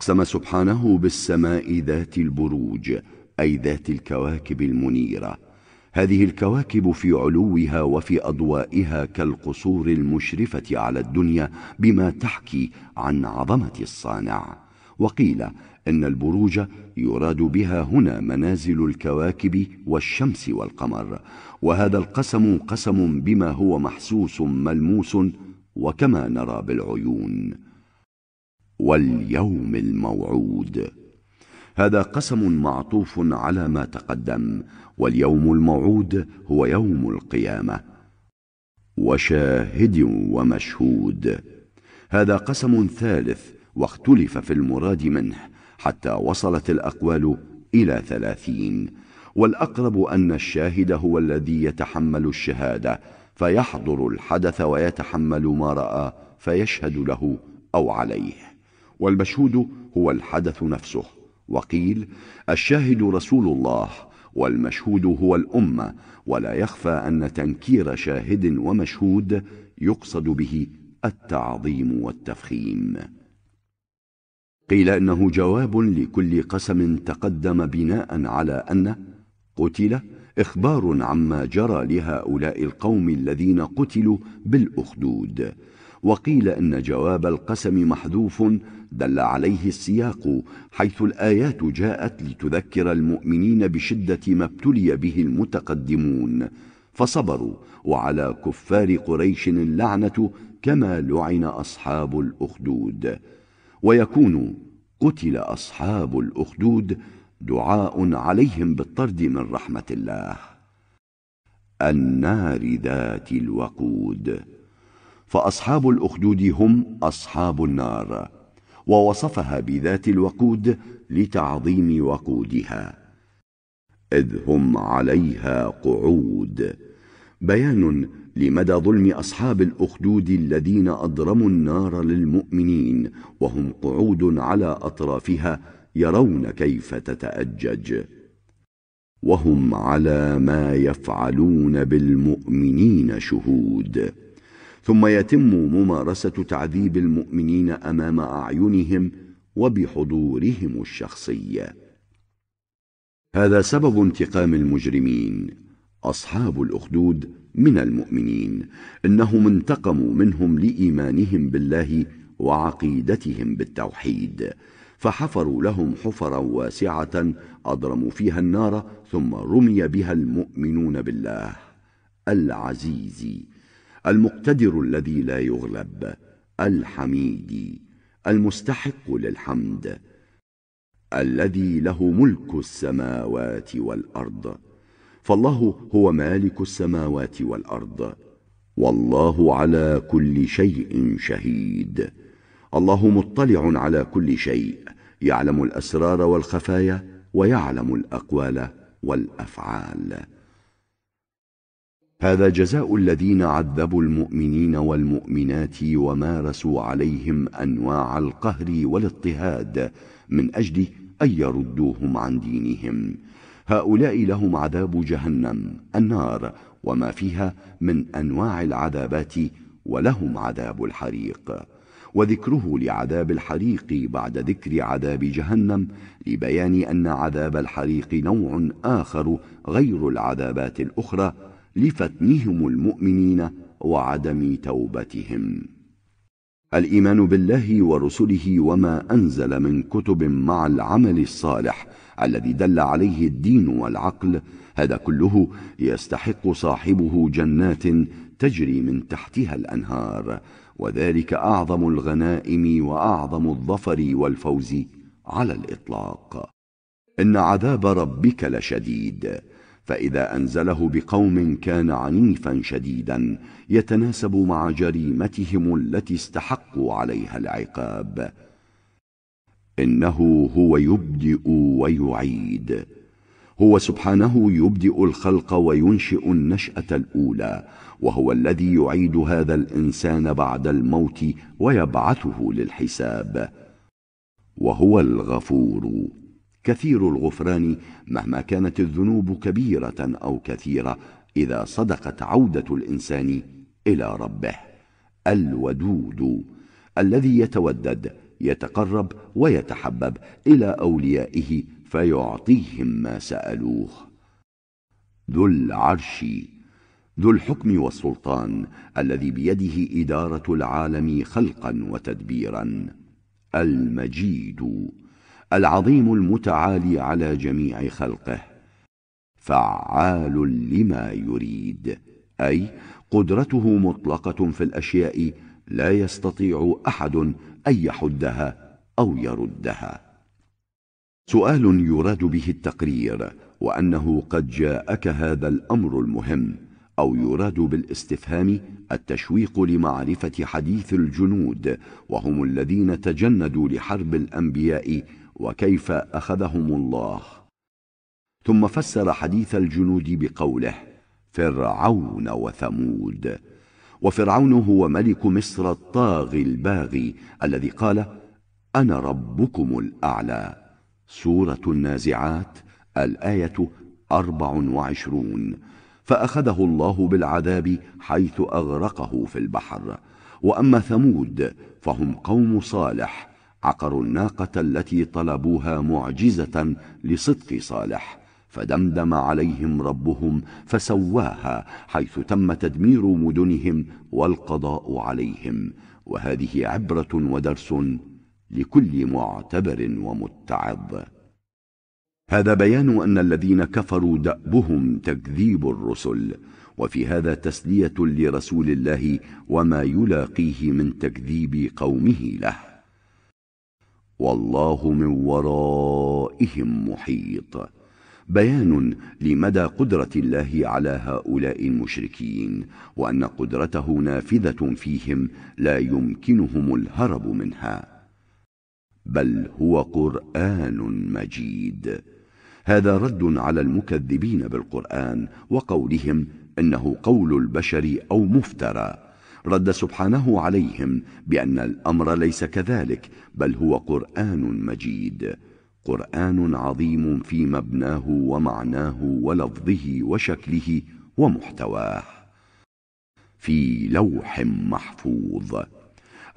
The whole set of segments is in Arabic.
أقسم سبحانه بالسماء ذات البروج أي ذات الكواكب المنيرة هذه الكواكب في علوها وفي أضوائها كالقصور المشرفة على الدنيا بما تحكي عن عظمة الصانع وقيل إن البروج يراد بها هنا منازل الكواكب والشمس والقمر وهذا القسم قسم بما هو محسوس ملموس وكما نرى بالعيون واليوم الموعود هذا قسم معطوف على ما تقدم واليوم الموعود هو يوم القيامة وشاهد ومشهود هذا قسم ثالث واختلف في المراد منه حتى وصلت الأقوال إلى ثلاثين والأقرب أن الشاهد هو الذي يتحمل الشهادة فيحضر الحدث ويتحمل ما رأى فيشهد له أو عليه والمشهود هو الحدث نفسه وقيل الشاهد رسول الله والمشهود هو الأمة ولا يخفى أن تنكير شاهد ومشهود يقصد به التعظيم والتفخيم قيل إنه جواب لكل قسم تقدم بناء على أن قتل إخبار عما جرى لهؤلاء القوم الذين قتلوا بالأخدود وقيل إن جواب القسم محذوف دل عليه السياق حيث الآيات جاءت لتذكر المؤمنين بشدة ما ابتلي به المتقدمون فصبروا وعلى كفار قريش اللعنة كما لعن أصحاب الأخدود ويكون قتل أصحاب الأخدود دعاء عليهم بالطرد من رحمة الله النار ذات الوقود فأصحاب الأخدود هم أصحاب النار ووصفها بذات الوقود لتعظيم وقودها إذ هم عليها قعود بيان لمدى ظلم أصحاب الأخدود الذين أضرموا النار للمؤمنين وهم قعود على أطرافها يرون كيف تتأجج وهم على ما يفعلون بالمؤمنين شهود ثم يتم ممارسة تعذيب المؤمنين أمام أعينهم وبحضورهم الشخصي هذا سبب انتقام المجرمين أصحاب الأخدود من المؤمنين إنهم انتقموا منهم لإيمانهم بالله وعقيدتهم بالتوحيد فحفروا لهم حفرا واسعة أضرموا فيها النار ثم رمي بها المؤمنون بالله العزيز المقتدر الذي لا يغلب الحميد المستحق للحمد الذي له ملك السماوات والأرض فالله هو مالك السماوات والأرض والله على كل شيء شهيد الله مطلع على كل شيء يعلم الأسرار والخفايا ويعلم الأقوال والأفعال هذا جزاء الذين عذبوا المؤمنين والمؤمنات ومارسوا عليهم أنواع القهر والاضطهاد من أجل أن يردوهم عن دينهم هؤلاء لهم عذاب جهنم النار وما فيها من أنواع العذابات ولهم عذاب الحريق وذكره لعذاب الحريق بعد ذكر عذاب جهنم لبيان أن عذاب الحريق نوع آخر غير العذابات الأخرى لفتنهم المؤمنين وعدم توبتهم الإيمان بالله ورسله وما أنزل من كتب مع العمل الصالح الذي دل عليه الدين والعقل هذا كله يستحق صاحبه جنات تجري من تحتها الأنهار وذلك أعظم الغنائم وأعظم الظفر والفوز على الإطلاق إن عذاب ربك لشديد فإذا أنزله بقوم كان عنيفا شديدا يتناسب مع جريمتهم التي استحقوا عليها العقاب إنه هو يبدئ ويعيد هو سبحانه يبدئ الخلق وينشئ النشأة الأولى وهو الذي يعيد هذا الإنسان بعد الموت ويبعثه للحساب وهو الغفور كثير الغفران مهما كانت الذنوب كبيرة أو كثيرة إذا صدقت عودة الإنسان إلى ربه الودود الذي يتودد يتقرب ويتحبب إلى أوليائه فيعطيهم ما سألوه ذو العرش ذو الحكم والسلطان الذي بيده إدارة العالم خلقا وتدبيرا المجيد العظيم المتعالي على جميع خلقه فعال لما يريد أي قدرته مطلقة في الأشياء لا يستطيع أحد أن يحدها أو يردها سؤال يراد به التقرير وأنه قد جاءك هذا الأمر المهم أو يراد بالاستفهام التشويق لمعرفة حديث الجنود وهم الذين تجندوا لحرب الأنبياء وكيف أخذهم الله ثم فسر حديث الجنود بقوله فرعون وثمود وفرعون هو ملك مصر الطاغي الباغي الذي قال أنا ربكم الأعلى سورة النازعات الآية 24 فأخذه الله بالعذاب حيث أغرقه في البحر وأما ثمود فهم قوم صالح عقروا الناقة التي طلبوها معجزة لصدق صالح فدمدم عليهم ربهم فسواها حيث تم تدمير مدنهم والقضاء عليهم وهذه عبرة ودرس لكل معتبر ومتعظ هذا بيان أن الذين كفروا دأبهم تكذيب الرسل وفي هذا تسلية لرسول الله وما يلاقيه من تكذيب قومه له والله من ورائهم محيط بيان لمدى قدرة الله على هؤلاء المشركين وأن قدرته نافذة فيهم لا يمكنهم الهرب منها بل هو قرآن مجيد هذا رد على المكذبين بالقرآن وقولهم أنه قول البشر أو مفترى رد سبحانه عليهم بأن الأمر ليس كذلك بل هو قرآن مجيد قرآن عظيم في مبناه ومعناه ولفظه وشكله ومحتواه في لوح محفوظ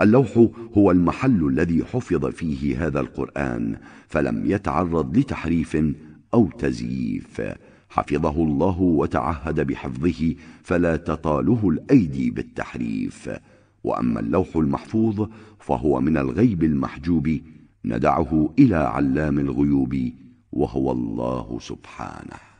اللوح هو المحل الذي حفظ فيه هذا القرآن فلم يتعرض لتحريف أو تزييف حفظه الله وتعهد بحفظه فلا تطاله الأيدي بالتحريف وأما اللوح المحفوظ فهو من الغيب المحجوب ندعه إلى علام الغيوب وهو الله سبحانه